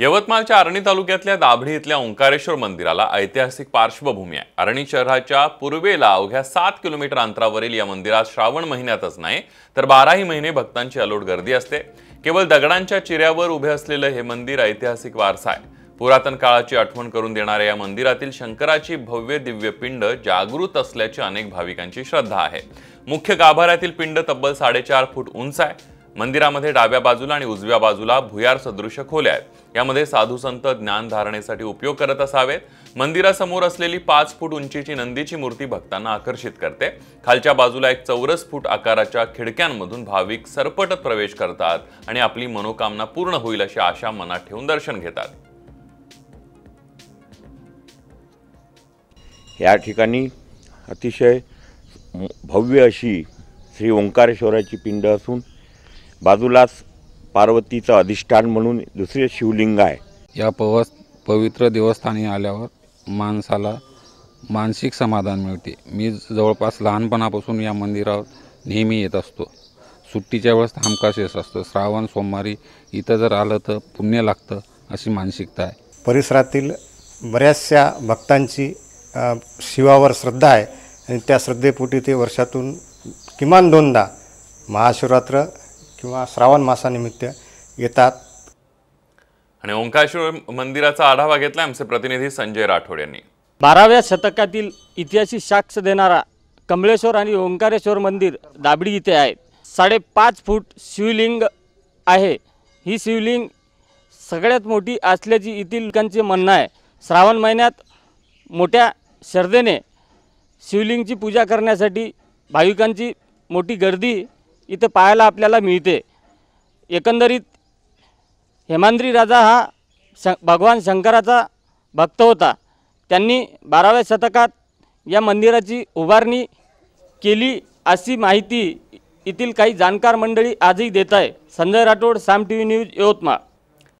यवतमाळच्या अरणी तालुक्यातल्या दाभडी इथल्या ओंकारेश्वर मंदिराला ऐतिहासिक पार्श्वभूमी आहे अरणी शहराच्या पूर्वेला अवघ्या सात किलोमीटर अंतरावरील या मंदिरात श्रावण महिन्यातच नाही तर बाराही महिने भक्तांची अलोट गर्दी असते केवळ दगडांच्या चिऱ्यावर उभे असलेलं हे मंदिर ऐतिहासिक वारसा आहे पुरातन काळाची आठवण करून देणाऱ्या या मंदिरातील शंकराची भव्य दिव्य पिंड जागृत असल्याची अनेक भाविकांची श्रद्धा आहे मुख्य गाभाऱ्यातील पिंड तब्बल साडेचार फूट उंच आहे मंदिरामध्ये डाव्या बाजूला आणि उजव्या बाजूला भुयार सदृश खोल्या आहेत यामध्ये साधू संत ज्ञान धारणेसाठी उपयोग करत असावेत मंदिरासमोर असलेली पाच फूट उंचीची नंदीची मूर्ती भक्तांना आकर्षित करते खालच्या बाजूला एक चौरस फूट आकाराच्या खिडक्यांमधून भाविक सरपटत प्रवेश करतात आणि आपली मनोकामना पूर्ण होईल अशी आशा मनात ठेवून दर्शन घेतात या ठिकाणी अतिशय भव्य अशी श्री ओंकारेश्वराची पिंड असून बाजूलाच पार्वतीचं अधिष्ठान म्हणून दुसरे शिवलिंग आहे या पव पवित्र देवस्थानी आल्यावर माणसाला मानसिक समाधान मिळते मी जवळपास लहानपणापासून या मंदिरावर नेहमी येत असतो सुट्टीच्या वेळेस हमखास येत असतो श्रावण सोमवारी इथं जर आलं तर पुण्य लागतं अशी मानसिकता आहे परिसरातील बऱ्याचशा भक्तांची शिवावर श्रद्धा आहे आणि त्या श्रद्धेपोटी ते वर्षातून किमान दोनदा महाशिवरात्र किंवा श्रावण मासानिमित्त येतात आणि ओंकारेश्वर मंदिराचा आढावा घेतला आमचे प्रतिनिधी संजय राठोड यांनी बाराव्या शतकातील इतिहासी साक्ष देणारा कमळेश्वर आणि ओंकारेश्वर मंदिर दाबडी इथे आहे साडेपाच फूट शिवलिंग आहे ही शिवलिंग सगळ्यात मोठी असल्याची येथील लोकांचे म्हणणं आहे श्रावण महिन्यात मोठ्या श्रद्धेने शिवलिंगची पूजा करण्यासाठी भाविकांची मोठी गर्दी इथं पाहायला आपल्याला मिळते एकंदरीत हेमांद्री राजा हा श भगवान शंकराचा भक्त होता त्यांनी बाराव्या शतकात या मंदिराची उभारणी केली अशी माहिती येथील काही जाणकार मंडळी आजही देत आहे Sanjay Rathod Saam T V news Yavatmal